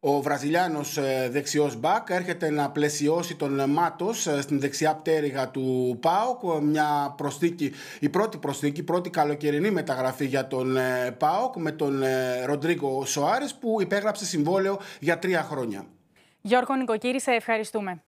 Ο Βραζιλιάνος ε, Δεξιός μπακ έρχεται να πλαισιώσει τον μάτος ε, στην δεξιά πτέρυγα του ΠΑΟΚ. Μια προσθήκη, η πρώτη προσθήκη, πρώτη καλοκαιρινή μεταγραφή για τον ε, ΠΑΟΚ με τον Ροντρίγκο Σοάρες που υπέγραψε συμβόλαιο για τρία χρόνια. Γιώργο Νικοκύρη, σε ευχαριστούμε.